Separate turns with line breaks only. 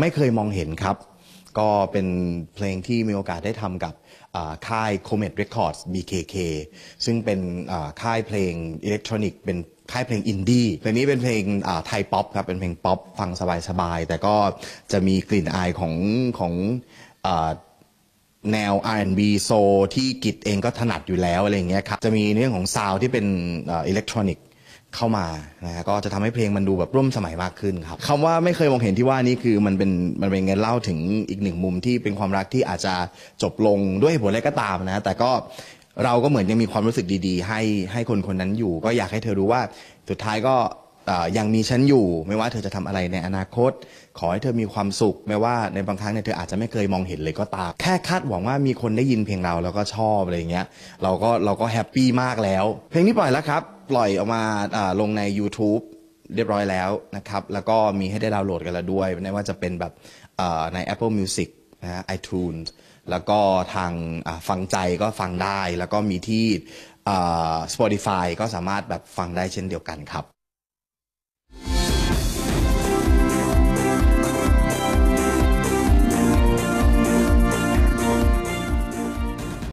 ไม่เคยมองเห็นครับ ก็เป็นเพลงที่มีโอกาสได้ทำกับค่าย Comet Records BKK ซึ่งเป็นค่ายเพลงอิเล็กทรอนิกส์เป็นค่ายเพลงอินดี้เพลงนี้เป็นเพลงไทยป๊อปครับ เป็นเพลงป๊อปฟังสบายๆ แต่ก็จะมีกลิ่นอายของของแนว R&B โซที่กิจเองก็ถนัดอยู่แล้วอะไรเงี้ยครับ จะมีเรื่องของซาวที่เป็นอิเล็กทรอนิกส์เข้ามานะฮะก็จะทำให้เพลงมันดูแบบร่วมสมัยมากขึ้นครับ คำว่าไม่เคยมองเห็นที่ว่านี่คือมันเป็นมันเป็นเงินเล่าถึงอีกหนึ่งมุมที่เป็นความรักที่อาจจะจบลงด้วยหตุผลอะไรก็ตามนะฮะแต่ก็เราก็เหมือนยังมีความรู้สึกดีๆให้ให้คนคนนั้นอยู่ ก็อยากให้เธอรู้ว่าสุดท้ายก็ยังมีฉันอยู่ไม่ว่าเธอจะทำอะไรในอนาคต ขอให้เธอมีความสุขแม้ว่าในบางครั้งเนี่ยเธออาจจะไม่เคยมองเห็นเลยก็ตาม แค่คาดหวังว่ามีคนได้ยินเพลงเราแล้วก็ชอบอะไรเงี้ยเราก็เราก็แฮปปี้มากแล้ว เพลงนี้ปล่อยแล้วครับ ปล่อยออกมาลงใน YouTube เรียบร้อยแล้วนะครับ แล้วก็มีให้ได้ดาวน์โหลดกันแล้วด้วยไม่ว่าจะเป็นแบบใน Apple Music นะ iTunes แล้วก็ทางฟังใจก็ฟังได้ แล้วก็มีที่ Spotify ก็สามารถแบบฟังได้เช่นเดียวกันครับ